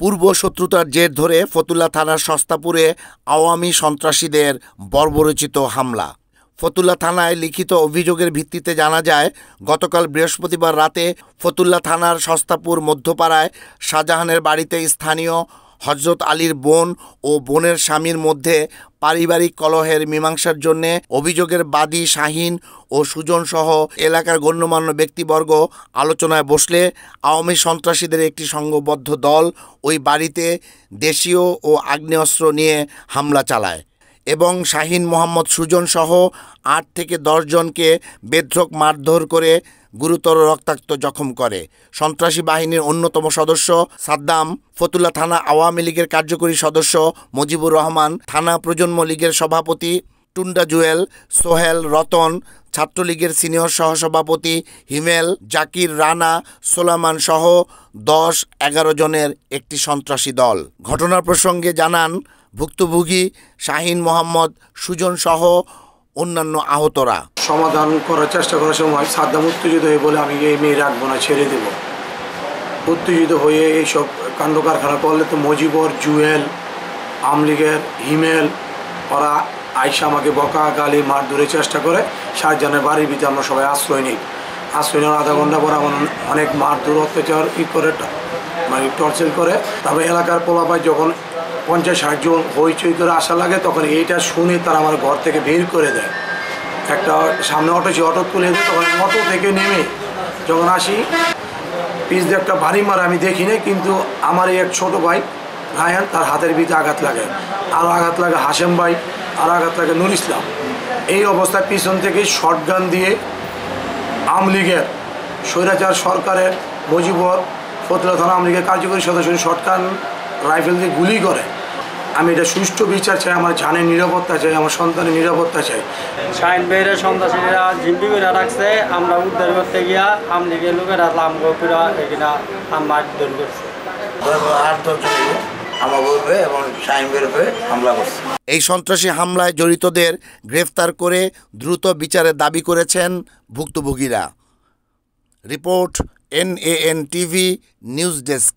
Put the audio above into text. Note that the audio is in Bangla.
পূর্ব শত্রুতার জের ধরে ফতুল্লা থানার সস্তাপুরে আওয়ামী সন্ত্রাসীদের বর্বরচিত হামলা ফতুল্লা থানায় লিখিত অভিযোগের ভিত্তিতে জানা যায় গতকাল বৃহস্পতিবার রাতে ফতুল্লা থানার সস্তাপুর মধ্যপাড়ায় শাহজাহানের বাড়িতে স্থানীয় হজরত আলীর বোন ও বোনের স্বামীর মধ্যে পারিবারিক কলহের মীমাংসার জন্য অভিযোগের বাদী শাহিন ও সুজন সহ এলাকার গণ্যমান্য ব্যক্তিবর্গ আলোচনায় বসলে আওয়ামী সন্ত্রাসীদের একটি সংঘবদ্ধ দল ওই বাড়িতে দেশীয় ও আগ্নেয়াস্ত্র নিয়ে হামলা চালায় এবং শাহিন মোহাম্মদ সুজন সহ আট থেকে দশজনকে বেধ্রক মারধর করে গুরুতর রক্তাক্ত জখম করে সন্ত্রাসী বাহিনীর অন্যতম সদস্য সাদ্দাম ফতুল্লা থানা আওয়ামী লীগের কার্যকরী সদস্য মজিবুর রহমান থানা প্রজন্ম লীগের সভাপতি টুন্ডা জুয়েল সোহেল রতন ছাত্রলীগের সিনিয়র সহসভাপতি হিমেল জাকির রানা সোলামান সহ দশ এগারো জনের একটি সন্ত্রাসী দল ঘটনার প্রসঙ্গে জানান ভুক্তভোগী শাহিন মোহাম্মদ সুজন সহ অন্যান্য আহতরা সমাধান করার চেষ্টা করার সময় সাদ্দাম উত্তেজিত হয়ে বলে আমি এই মেয়ে রাখবো না ছেড়ে দেব উত্তেজিত হয়ে এইসব কাণ্ড কারখানা করলে তো মজিবর জুয়েল আমলিগের হিমেল ওরা আইসা আমাকে বকা গালি মার ধরে চেষ্টা করে শাহজাহানের বাড়ির ভিতরে আমরা সবাই আশ্রয় নিই আশ্রয় নেওয়ার আধা ঘন্টা পর আমার অনেক মার ধরে অত্যাচার ই করে মানে টর্চেল করে তারপরে এলাকার পোলাপায় যখন পঞ্চাশ ষাটজন হইচই করে আসা লাগে তখন এইটা শুনে তারা আমার ঘর থেকে বের করে দেয় একটা সামনে অটো সে অটো তুলে দেয় তখন অটো থেকে নেমে যখন আসি পিস দিয়ে একটা ভারী মারা আমি দেখি না কিন্তু আমার এই এক ছোট ভাই রায়ান তার হাতের ভিতরে আঘাত লাগে আর আঘাত লাগে হাসেম ভাই আর আঘাত লাগে নুর ইসলাম এই অবস্থায় পিছন থেকে শর্টগান দিয়ে আওয়ামী লীগের স্বৈরাচার সরকারের মজিবর ফতলা থানা আওয়ামী লীগের কার্যকরী সদস্য শর্টগান রাইফেল দিয়ে গুলি করে আমি এটা সুষ্ঠু বিচার চাই আমার জানের নিরাপত্তা চাই আমার সন্তানের নিরাপত্তা চাই সাইন ভাইরা সন্ত্রাসীরা ঝিম্পি করে রাখছে আমরা উদ্ধার করতে গিয়া আমলিগের লোকেরা লাম গোপীরা এগুলা আমার দূর করছে এই সন্ত্রাসী হামলায় জড়িতদের গ্রেফতার করে দ্রুত বিচারের দাবি করেছেন ভুক্তভোগীরা report N A N TV news desk